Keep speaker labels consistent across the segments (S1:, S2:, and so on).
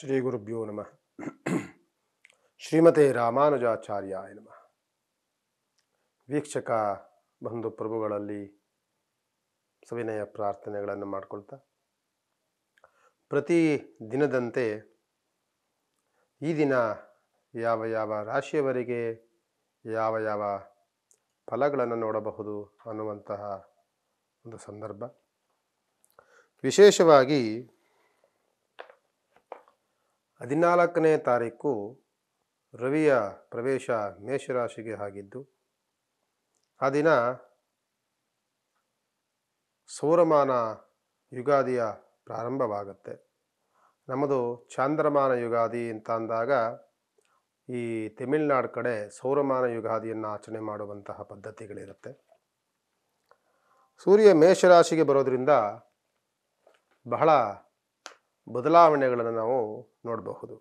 S1: ಶ್ರೀ ಗುರುಭ್ಯೋ ನಮಃ ಶ್ರೀಮತೆ ರಾಮಾನುಜಾಚಾರ್ಯ ನಮಃ ವೀಕ್ಷಕ ಬಂಧು ಪ್ರಭುಗಳಲ್ಲಿ ಸವಿನಯ ಪ್ರಾರ್ಥನೆಗಳನ್ನು ಮಾಡಿಕೊಳ್ತಾ ಪ್ರತಿ ದಿನದಂತೆ ಈ ದಿನ ಯಾವ ಯಾವ ರಾಶಿಯವರಿಗೆ ಯಾವ ಯಾವ ಫಲಗಳನ್ನು ನೋಡಬಹುದು ಅನ್ನುವಂತಹ ಒಂದು ಸಂದರ್ಭ ವಿಶೇಷವಾಗಿ ಹದಿನಾಲ್ಕನೇ ತಾರೀಕು ರವಿಯ ಪ್ರವೇಶ ಮೇಷರಾಶಿಗೆ ಆಗಿದ್ದು ಆ ದಿನ ಸೌರಮಾನ ಯುಗಾದಿಯ ಪ್ರಾರಂಭವಾಗುತ್ತೆ ನಮ್ಮದು ಚಾಂದ್ರಮಾನ ಯುಗಾದಿ ಅಂತ ಅಂದಾಗ ಈ ತಮಿಳುನಾಡು ಕಡೆ ಸೌರಮಾನ ಯುಗಾದಿಯನ್ನು ಆಚರಣೆ ಮಾಡುವಂತಹ ಪದ್ಧತಿಗಳಿರುತ್ತೆ ಸೂರ್ಯ ಮೇಷರಾಶಿಗೆ ಬರೋದರಿಂದ ಬಹಳ ಬದಲಾವಣೆಗಳನ್ನು ನಾವು ನೋಡಬಹುದು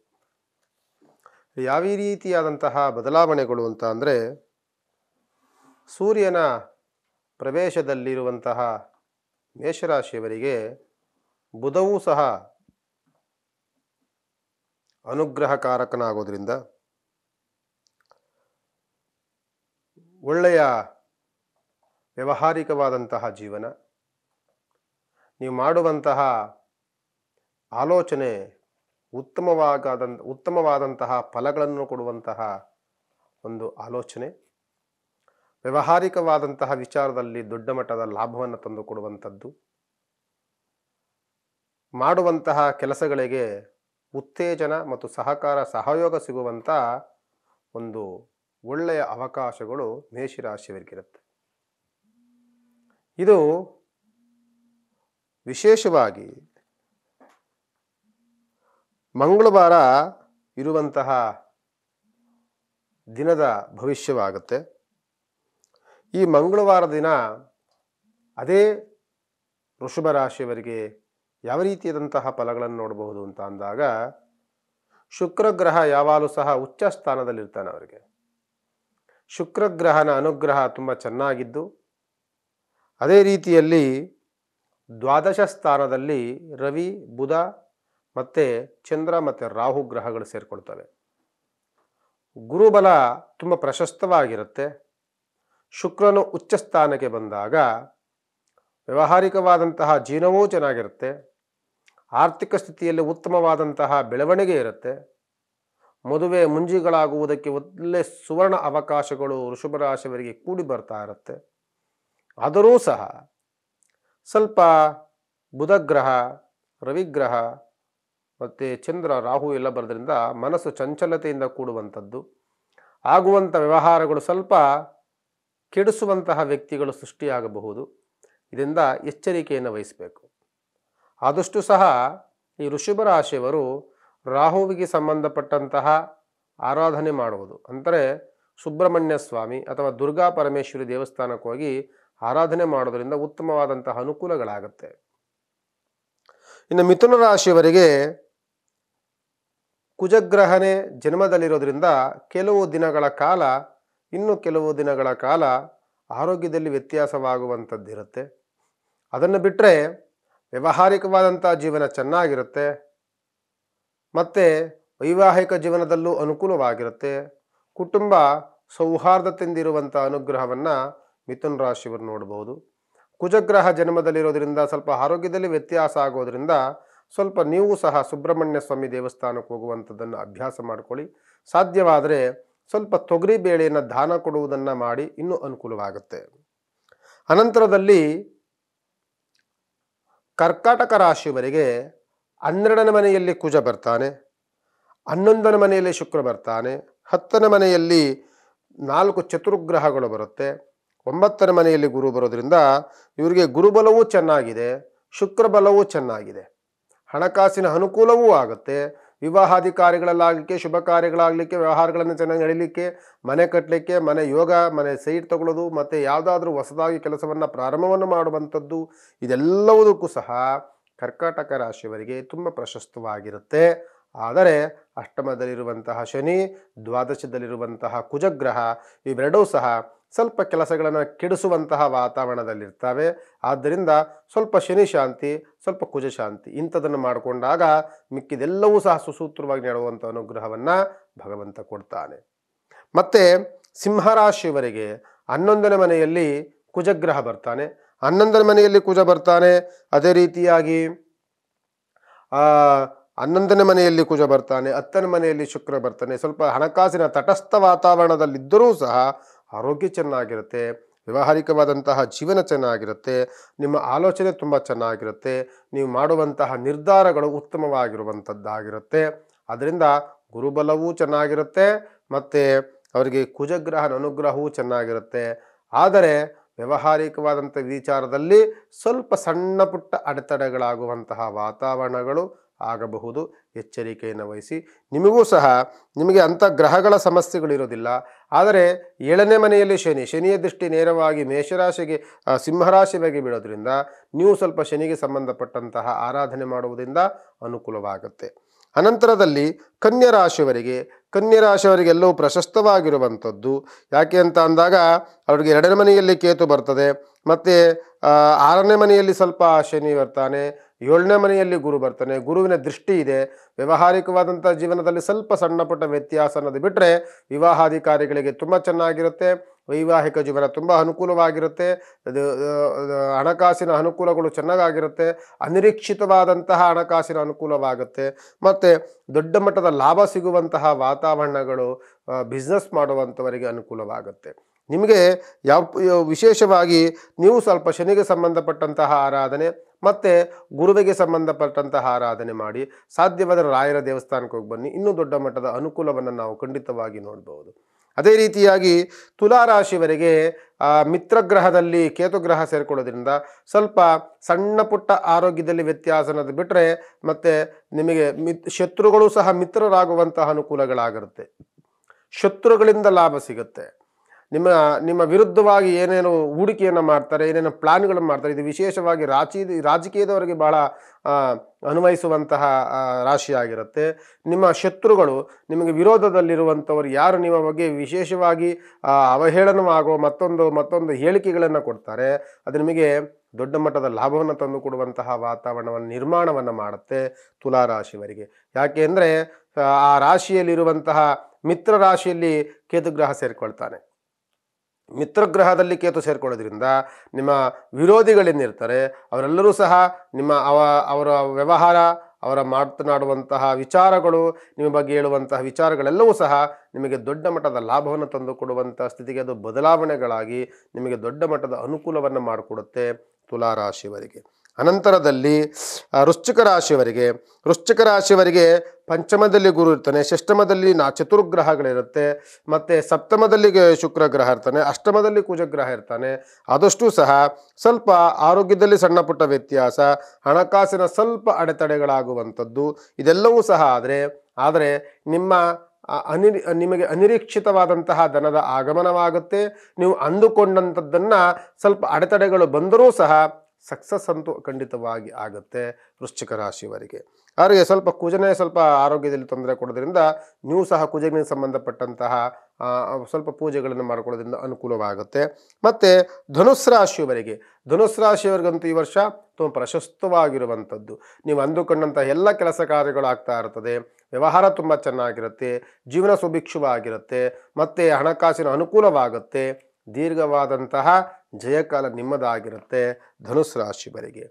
S1: ಯಾವ ರೀತಿಯಾದಂತಹ ಬದಲಾವಣೆಗಳು ಅಂತ ಅಂದರೆ ಸೂರ್ಯನ ಪ್ರವೇಶದಲ್ಲಿರುವಂತಹ ಮೇಷರಾಶಿಯವರಿಗೆ ಬುಧವೂ ಸಹ ಅನುಗ್ರಹಕಾರಕನಾಗೋದ್ರಿಂದ ಒಳ್ಳೆಯ ವ್ಯವಹಾರಿಕವಾದಂತಹ ಜೀವನ ನೀವು ಮಾಡುವಂತಹ ಆಲೋಚನೆ ಉತ್ತಮವಾಗದಂ ಉತ್ತಮವಾದಂತಹ ಫಲಗಳನ್ನು ಕೊಡುವಂತಹ ಒಂದು ಆಲೋಚನೆ ವ್ಯವಹಾರಿಕವಾದಂತಹ ವಿಚಾರದಲ್ಲಿ ದೊಡ್ಡ ಮಟ್ಟದ ಲಾಭವನ್ನು ತಂದು ಕೊಡುವಂಥದ್ದು ಮಾಡುವಂತಹ ಕೆಲಸಗಳಿಗೆ ಉತ್ತೇಜನ ಮತ್ತು ಸಹಕಾರ ಸಹಯೋಗ ಸಿಗುವಂಥ ಒಂದು ಒಳ್ಳೆಯ ಅವಕಾಶಗಳು ಮೇಷರಾಶಿಯವರಿಗಿರುತ್ತೆ ಇದು ವಿಶೇಷವಾಗಿ ಮಂಗಳವಾರ ಇರುವಂತಹ ದಿನದ ಭವಿಷ್ಯವಾಗುತ್ತೆ ಈ ಮಂಗಳವಾರ ದಿನ ಅದೇ ರಾಶಿಯವರಿಗೆ ಯಾವ ರೀತಿಯಾದಂತಹ ಫಲಗಳನ್ನು ನೋಡಬಹುದು ಅಂತ ಅಂದಾಗ ಶುಕ್ರಗ್ರಹ ಯಾವಾಗಲೂ ಸಹ ಉಚ್ಚ ಸ್ಥಾನದಲ್ಲಿರ್ತಾನೆ ಅವರಿಗೆ ಶುಕ್ರಗ್ರಹನ ಅನುಗ್ರಹ ತುಂಬ ಚೆನ್ನಾಗಿದ್ದು ಅದೇ ರೀತಿಯಲ್ಲಿ ದ್ವಾದಶ ಸ್ಥಾನದಲ್ಲಿ ರವಿ ಬುಧ ಮತ್ತು ಚಂದ್ರ ಮತ್ತು ರಾಹು ಗ್ರಹಗಳು ಸೇರಿಕೊಳ್ತವೆ ಗುರುಬಲ ತುಂಬ ಪ್ರಶಸ್ತವಾಗಿರುತ್ತೆ ಶುಕ್ರನು ಉಚ್ಚ ಸ್ಥಾನಕ್ಕೆ ಬಂದಾಗ ವ್ಯಾವಹಾರಿಕವಾದಂತಹ ಜೀವನವೂ ಚೆನ್ನಾಗಿರುತ್ತೆ ಆರ್ಥಿಕ ಸ್ಥಿತಿಯಲ್ಲಿ ಉತ್ತಮವಾದಂತಹ ಬೆಳವಣಿಗೆ ಇರುತ್ತೆ ಮದುವೆ ಮುಂಜಿಗಳಾಗುವುದಕ್ಕೆ ಒಳ್ಳೆ ಸುವರ್ಣ ಅವಕಾಶಗಳು ರಾಶಿಯವರಿಗೆ ಕೂಡಿ ಬರ್ತಾ ಇರುತ್ತೆ ಆದರೂ ಸಹ ಸ್ವಲ್ಪ ಬುಧಗ್ರಹ ರವಿಗ್ರಹ ಮತ್ತು ಚಂದ್ರ ರಾಹು ಎಲ್ಲ ಬರೋದ್ರಿಂದ ಮನಸ್ಸು ಚಂಚಲತೆಯಿಂದ ಕೂಡುವಂಥದ್ದು ಆಗುವಂಥ ವ್ಯವಹಾರಗಳು ಸ್ವಲ್ಪ ಕೆಡಿಸುವಂತಹ ವ್ಯಕ್ತಿಗಳು ಸೃಷ್ಟಿಯಾಗಬಹುದು ಇದರಿಂದ ಎಚ್ಚರಿಕೆಯನ್ನು ವಹಿಸಬೇಕು ಆದಷ್ಟು ಸಹ ಈ ರಾಶಿಯವರು ರಾಹುವಿಗೆ ಸಂಬಂಧಪಟ್ಟಂತಹ ಆರಾಧನೆ ಮಾಡುವುದು ಅಂದರೆ ಸುಬ್ರಹ್ಮಣ್ಯ ಸ್ವಾಮಿ ಅಥವಾ ದುರ್ಗಾ ಪರಮೇಶ್ವರಿ ದೇವಸ್ಥಾನಕ್ಕೆ ಹೋಗಿ ಆರಾಧನೆ ಮಾಡೋದರಿಂದ ಉತ್ತಮವಾದಂತಹ ಅನುಕೂಲಗಳಾಗುತ್ತೆ ಇನ್ನು ಮಿಥುನ ರಾಶಿಯವರಿಗೆ ಕುಜಗ್ರಹನೇ ಜನ್ಮದಲ್ಲಿರೋದ್ರಿಂದ ಕೆಲವು ದಿನಗಳ ಕಾಲ ಇನ್ನು ಕೆಲವು ದಿನಗಳ ಕಾಲ ಆರೋಗ್ಯದಲ್ಲಿ ವ್ಯತ್ಯಾಸವಾಗುವಂಥದ್ದಿರುತ್ತೆ ಅದನ್ನು ಬಿಟ್ಟರೆ ವ್ಯವಹಾರಿಕವಾದಂಥ ಜೀವನ ಚೆನ್ನಾಗಿರುತ್ತೆ ಮತ್ತು ವೈವಾಹಿಕ ಜೀವನದಲ್ಲೂ ಅನುಕೂಲವಾಗಿರುತ್ತೆ ಕುಟುಂಬ ತಿಂದಿರುವಂಥ ಅನುಗ್ರಹವನ್ನು ಮಿಥುನ್ ರಾಶಿಯವರು ನೋಡ್ಬೋದು ಕುಜಗ್ರಹ ಜನ್ಮದಲ್ಲಿರೋದ್ರಿಂದ ಸ್ವಲ್ಪ ಆರೋಗ್ಯದಲ್ಲಿ ವ್ಯತ್ಯಾಸ ಆಗೋದ್ರಿಂದ ಸ್ವಲ್ಪ ನೀವು ಸಹ ಸುಬ್ರಹ್ಮಣ್ಯ ಸ್ವಾಮಿ ದೇವಸ್ಥಾನಕ್ಕೆ ಹೋಗುವಂಥದ್ದನ್ನು ಅಭ್ಯಾಸ ಮಾಡಿಕೊಳ್ಳಿ ಸಾಧ್ಯವಾದರೆ ಸ್ವಲ್ಪ ತೊಗರಿ ಬೇಳೆಯನ್ನು ದಾನ ಕೊಡುವುದನ್ನು ಮಾಡಿ ಇನ್ನೂ ಅನುಕೂಲವಾಗುತ್ತೆ ಅನಂತರದಲ್ಲಿ ಕರ್ಕಾಟಕ ರಾಶಿಯವರಿಗೆ ಹನ್ನೆರಡನೇ ಮನೆಯಲ್ಲಿ ಕುಜ ಬರ್ತಾನೆ ಹನ್ನೊಂದನೇ ಮನೆಯಲ್ಲಿ ಶುಕ್ರ ಬರ್ತಾನೆ ಹತ್ತನೇ ಮನೆಯಲ್ಲಿ ನಾಲ್ಕು ಚತುರ್ಗ್ರಹಗಳು ಬರುತ್ತೆ ಒಂಬತ್ತನೇ ಮನೆಯಲ್ಲಿ ಗುರು ಬರೋದ್ರಿಂದ ಇವರಿಗೆ ಗುರುಬಲವೂ ಚೆನ್ನಾಗಿದೆ ಶುಕ್ರಬಲವೂ ಚೆನ್ನಾಗಿದೆ ಹಣಕಾಸಿನ ಅನುಕೂಲವೂ ಆಗುತ್ತೆ ವಿವಾಹಾಧಿಕಾರಿಗಳಲ್ಲಾಗಲಿಕ್ಕೆ ಶುಭ ಕಾರ್ಯಗಳಾಗಲಿಕ್ಕೆ ವ್ಯವಹಾರಗಳನ್ನು ಚೆನ್ನಾಗಿ ನಡೀಲಿಕ್ಕೆ ಮನೆ ಕಟ್ಟಲಿಕ್ಕೆ ಮನೆ ಯೋಗ ಮನೆ ಸೈಟ್ ತಗೊಳ್ಳೋದು ಮತ್ತು ಯಾವುದಾದ್ರೂ ಹೊಸದಾಗಿ ಕೆಲಸವನ್ನು ಪ್ರಾರಂಭವನ್ನು ಮಾಡುವಂಥದ್ದು ಇದೆಲ್ಲವುದಕ್ಕೂ ಸಹ ಕರ್ಕಾಟಕ ರಾಶಿಯವರಿಗೆ ತುಂಬ ಪ್ರಶಸ್ತವಾಗಿರುತ್ತೆ ಆದರೆ ಅಷ್ಟಮದಲ್ಲಿರುವಂತಹ ಶನಿ ದ್ವಾದಶದಲ್ಲಿರುವಂತಹ ಕುಜಗ್ರಹ ಇವೆರಡೂ ಸಹ ಸ್ವಲ್ಪ ಕೆಲಸಗಳನ್ನು ಕೆಡಿಸುವಂತಹ ವಾತಾವರಣದಲ್ಲಿರ್ತವೆ ಆದ್ದರಿಂದ ಸ್ವಲ್ಪ ಶನಿ ಶಾಂತಿ ಸ್ವಲ್ಪ ಕುಜಶಾಂತಿ ಇಂಥದನ್ನು ಮಾಡಿಕೊಂಡಾಗ ಮಿಕ್ಕಿದೆಲ್ಲವೂ ಸಹ ಸುಸೂತ್ರವಾಗಿ ನೆಡುವಂಥ ಅನುಗ್ರಹವನ್ನು ಭಗವಂತ ಕೊಡ್ತಾನೆ ಮತ್ತು ಸಿಂಹರಾಶಿಯವರಿಗೆ ಹನ್ನೊಂದನೇ ಮನೆಯಲ್ಲಿ ಕುಜಗ್ರಹ ಬರ್ತಾನೆ ಹನ್ನೊಂದನೇ ಮನೆಯಲ್ಲಿ ಕುಜ ಬರ್ತಾನೆ ಅದೇ ರೀತಿಯಾಗಿ ಹನ್ನೊಂದನೇ ಮನೆಯಲ್ಲಿ ಕುಜ ಬರ್ತಾನೆ ಹತ್ತನೇ ಮನೆಯಲ್ಲಿ ಶುಕ್ರ ಬರ್ತಾನೆ ಸ್ವಲ್ಪ ಹಣಕಾಸಿನ ತಟಸ್ಥ ವಾತಾವರಣದಲ್ಲಿದ್ದರೂ ಸಹ ಆರೋಗ್ಯ ಚೆನ್ನಾಗಿರುತ್ತೆ ವ್ಯಾವಹಾರಿಕವಾದಂತಹ ಜೀವನ ಚೆನ್ನಾಗಿರುತ್ತೆ ನಿಮ್ಮ ಆಲೋಚನೆ ತುಂಬ ಚೆನ್ನಾಗಿರುತ್ತೆ ನೀವು ಮಾಡುವಂತಹ ನಿರ್ಧಾರಗಳು ಉತ್ತಮವಾಗಿರುವಂಥದ್ದಾಗಿರುತ್ತೆ ಅದರಿಂದ ಗುರುಬಲವೂ ಚೆನ್ನಾಗಿರುತ್ತೆ ಮತ್ತು ಅವರಿಗೆ ಕುಜಗ್ರಹನ ಅನುಗ್ರಹವೂ ಚೆನ್ನಾಗಿರುತ್ತೆ ಆದರೆ ವ್ಯವಹಾರಿಕವಾದಂಥ ವಿಚಾರದಲ್ಲಿ ಸ್ವಲ್ಪ ಸಣ್ಣ ಪುಟ್ಟ ಅಡೆತಡೆಗಳಾಗುವಂತಹ ವಾತಾವರಣಗಳು ಆಗಬಹುದು ಎಚ್ಚರಿಕೆಯನ್ನು ವಹಿಸಿ ನಿಮಗೂ ಸಹ ನಿಮಗೆ ಅಂಥ ಗ್ರಹಗಳ ಸಮಸ್ಯೆಗಳಿರೋದಿಲ್ಲ ಆದರೆ ಏಳನೇ ಮನೆಯಲ್ಲಿ ಶನಿ ಶನಿಯ ದೃಷ್ಟಿ ನೇರವಾಗಿ ಮೇಷರಾಶಿಗೆ ಸಿಂಹರಾಶಿ ಬಗ್ಗೆ ಬೀಳೋದ್ರಿಂದ ನೀವು ಸ್ವಲ್ಪ ಶನಿಗೆ ಸಂಬಂಧಪಟ್ಟಂತಹ ಆರಾಧನೆ ಮಾಡುವುದರಿಂದ ಅನುಕೂಲವಾಗುತ್ತೆ ಅನಂತರದಲ್ಲಿ ಕನ್ಯಾ ರಾಶಿಯವರಿಗೆ ಕನ್ಯರಾಶಿಯವರಿಗೆಲ್ಲವೂ ಪ್ರಶಸ್ತವಾಗಿರುವಂಥದ್ದು ಯಾಕೆ ಅಂತ ಅಂದಾಗ ಅವ್ರಿಗೆ ಎರಡನೇ ಮನೆಯಲ್ಲಿ ಕೇತು ಬರ್ತದೆ ಮತ್ತು ಆರನೇ ಮನೆಯಲ್ಲಿ ಸ್ವಲ್ಪ ಶನಿ ಬರ್ತಾನೆ ಏಳನೇ ಮನೆಯಲ್ಲಿ ಗುರು ಬರ್ತಾನೆ ಗುರುವಿನ ದೃಷ್ಟಿ ಇದೆ ವ್ಯವಹಾರಿಕವಾದಂಥ ಜೀವನದಲ್ಲಿ ಸ್ವಲ್ಪ ಸಣ್ಣ ಪುಟ್ಟ ವ್ಯತ್ಯಾಸ ಅನ್ನೋದು ಬಿಟ್ಟರೆ ವಿವಾಹಾಧಿಕಾರಿಗಳಿಗೆ ತುಂಬ ಚೆನ್ನಾಗಿರುತ್ತೆ ವೈವಾಹಿಕ ಜೀವನ ತುಂಬ ಅನುಕೂಲವಾಗಿರುತ್ತೆ ಹಣಕಾಸಿನ ಅನುಕೂಲಗಳು ಚೆನ್ನಾಗಿರುತ್ತೆ ಅನಿರೀಕ್ಷಿತವಾದಂತಹ ಹಣಕಾಸಿನ ಅನುಕೂಲವಾಗುತ್ತೆ ಮತ್ತು ದೊಡ್ಡ ಮಟ್ಟದ ಲಾಭ ಸಿಗುವಂತಹ ವಾತಾವರಣಗಳು ಬಿಸ್ನೆಸ್ ಮಾಡುವಂಥವರಿಗೆ ಅನುಕೂಲವಾಗುತ್ತೆ ನಿಮಗೆ ಯಾವ ವಿಶೇಷವಾಗಿ ನೀವು ಸ್ವಲ್ಪ ಶನಿಗೆ ಸಂಬಂಧಪಟ್ಟಂತಹ ಆರಾಧನೆ ಮತ್ತು ಗುರುವಿಗೆ ಸಂಬಂಧಪಟ್ಟಂತಹ ಆರಾಧನೆ ಮಾಡಿ ಸಾಧ್ಯವಾದರೆ ರಾಯರ ದೇವಸ್ಥಾನಕ್ಕೆ ಹೋಗಿ ಬನ್ನಿ ಇನ್ನೂ ದೊಡ್ಡ ಮಟ್ಟದ ಅನುಕೂಲವನ್ನು ನಾವು ಖಂಡಿತವಾಗಿ ನೋಡ್ಬೋದು ಅದೇ ರೀತಿಯಾಗಿ ತುಲಾರಾಶಿವರೆಗೆ ಮಿತ್ರಗ್ರಹದಲ್ಲಿ ಕೇತುಗ್ರಹ ಸೇರಿಕೊಳ್ಳೋದ್ರಿಂದ ಸ್ವಲ್ಪ ಸಣ್ಣ ಪುಟ್ಟ ಆರೋಗ್ಯದಲ್ಲಿ ವ್ಯತ್ಯಾಸ ಅನ್ನೋದು ಬಿಟ್ಟರೆ ಮತ್ತು ನಿಮಗೆ ಮಿತ್ ಶತ್ರುಗಳು ಸಹ ಮಿತ್ರರಾಗುವಂತಹ ಅನುಕೂಲಗಳಾಗಿರುತ್ತೆ ಶತ್ರುಗಳಿಂದ ಲಾಭ ಸಿಗುತ್ತೆ ನಿಮ್ಮ ನಿಮ್ಮ ವಿರುದ್ಧವಾಗಿ ಏನೇನು ಹೂಡಿಕೆಯನ್ನು ಮಾಡ್ತಾರೆ ಏನೇನು ಪ್ಲಾನ್ಗಳನ್ನು ಮಾಡ್ತಾರೆ ಇದು ವಿಶೇಷವಾಗಿ ರಾಜಿ ರಾಜಕೀಯದವರಿಗೆ ಬಹಳ ಅನ್ವಯಿಸುವಂತಹ ರಾಶಿಯಾಗಿರುತ್ತೆ ನಿಮ್ಮ ಶತ್ರುಗಳು ನಿಮಗೆ ವಿರೋಧದಲ್ಲಿರುವಂಥವರು ಯಾರು ನಿಮ್ಮ ಬಗ್ಗೆ ವಿಶೇಷವಾಗಿ ಅವಹೇಳನವಾಗೋ ಮತ್ತೊಂದು ಮತ್ತೊಂದು ಹೇಳಿಕೆಗಳನ್ನು ಕೊಡ್ತಾರೆ ಅದು ನಿಮಗೆ ದೊಡ್ಡ ಮಟ್ಟದ ಲಾಭವನ್ನು ತಂದು ಕೊಡುವಂತಹ ವಾತಾವರಣವನ್ನು ನಿರ್ಮಾಣವನ್ನು ಮಾಡುತ್ತೆ ತುಲಾರಾಶಿಯವರಿಗೆ ಯಾಕೆ ಅಂದರೆ ಆ ರಾಶಿಯಲ್ಲಿರುವಂತಹ ಮಿತ್ರ ರಾಶಿಯಲ್ಲಿ ಕೇತುಗ್ರಹ ಸೇರಿಕೊಳ್ತಾನೆ ಮಿತ್ರಗ್ರಹದಲ್ಲಿ ಕೇತು ಸೇರಿಕೊಳ್ಳೋದ್ರಿಂದ ನಿಮ್ಮ ವಿರೋಧಿಗಳೇನಿರ್ತಾರೆ ಅವರೆಲ್ಲರೂ ಸಹ ನಿಮ್ಮ ಅವ ಅವರ ವ್ಯವಹಾರ ಅವರ ಮಾತನಾಡುವಂತಹ ವಿಚಾರಗಳು ನಿಮ್ಮ ಬಗ್ಗೆ ಹೇಳುವಂತಹ ವಿಚಾರಗಳೆಲ್ಲವೂ ಸಹ ನಿಮಗೆ ದೊಡ್ಡ ಮಟ್ಟದ ಲಾಭವನ್ನು ಕೊಡುವಂಥ ಸ್ಥಿತಿಗೆ ಅದು ಬದಲಾವಣೆಗಳಾಗಿ ನಿಮಗೆ ದೊಡ್ಡ ಮಟ್ಟದ ಅನುಕೂಲವನ್ನು ಮಾಡಿಕೊಡುತ್ತೆ ತುಲಾರಾಶಿವರಿಗೆ ಅನಂತರದಲ್ಲಿ ವೃಶ್ಚಿಕ ರಾಶಿಯವರಿಗೆ ವೃಶ್ಚಿಕ ರಾಶಿಯವರಿಗೆ ಪಂಚಮದಲ್ಲಿ ಗುರು ಇರ್ತಾನೆ ಷಷ್ಟಮದಲ್ಲಿ ನಾ ಚತುರ್ಗ್ರಹಗಳಿರುತ್ತೆ ಮತ್ತು ಸಪ್ತಮದಲ್ಲಿ ಶುಕ್ರ ಗ್ರಹ ಇರ್ತಾನೆ ಅಷ್ಟಮದಲ್ಲಿ ಕುಜಗ್ರಹ ಇರ್ತಾನೆ ಆದಷ್ಟು ಸಹ ಸ್ವಲ್ಪ ಆರೋಗ್ಯದಲ್ಲಿ ಸಣ್ಣ ಪುಟ್ಟ ವ್ಯತ್ಯಾಸ ಹಣಕಾಸಿನ ಸ್ವಲ್ಪ ಅಡೆತಡೆಗಳಾಗುವಂಥದ್ದು ಇದೆಲ್ಲವೂ ಸಹ ಆದರೆ ಆದರೆ ನಿಮ್ಮ ಅನಿ ನಿಮಗೆ ಅನಿರೀಕ್ಷಿತವಾದಂತಹ ಧನದ ಆಗಮನವಾಗುತ್ತೆ ನೀವು ಅಂದುಕೊಂಡಂಥದ್ದನ್ನು ಸ್ವಲ್ಪ ಅಡೆತಡೆಗಳು ಬಂದರೂ ಸಹ ಸಕ್ಸಸ್ ಅಂತೂ ಖಂಡಿತವಾಗಿ ಆಗುತ್ತೆ ವೃಶ್ಚಿಕ ರಾಶಿಯವರಿಗೆ ಅವರಿಗೆ ಸ್ವಲ್ಪ ಕುಜನೇ ಸ್ವಲ್ಪ ಆರೋಗ್ಯದಲ್ಲಿ ತೊಂದರೆ ಕೊಡೋದ್ರಿಂದ ನೀವು ಸಹ ಕುಜನಿಗೆ ಸಂಬಂಧಪಟ್ಟಂತಹ ಸ್ವಲ್ಪ ಪೂಜೆಗಳನ್ನು ಮಾಡಿಕೊಳ್ಳೋದ್ರಿಂದ ಅನುಕೂಲವಾಗುತ್ತೆ ಮತ್ತು ಧನುಸ್ ರಾಶಿಯವರಿಗೆ ಧನುಸ್ ರಾಶಿಯವರಿಗಂತೂ ಈ ವರ್ಷ ತುಂಬ ಪ್ರಶಸ್ತವಾಗಿರುವಂಥದ್ದು ನೀವು ಅಂದುಕೊಂಡಂತಹ ಎಲ್ಲ ಕೆಲಸ ಕಾರ್ಯಗಳಾಗ್ತಾ ಇರ್ತದೆ ವ್ಯವಹಾರ ತುಂಬ ಚೆನ್ನಾಗಿರುತ್ತೆ ಜೀವನ ಸುಭಿಕ್ಷವಾಗಿರುತ್ತೆ ಮತ್ತು ಹಣಕಾಸಿನ ಅನುಕೂಲವಾಗುತ್ತೆ ದೀರ್ಘವಾದಂತಹ ಜಯಕಾಲ ನಿಮ್ಮದಾಗಿರುತ್ತೆ ಧನುಸ್ ರಾಶಿವರಿಗೆ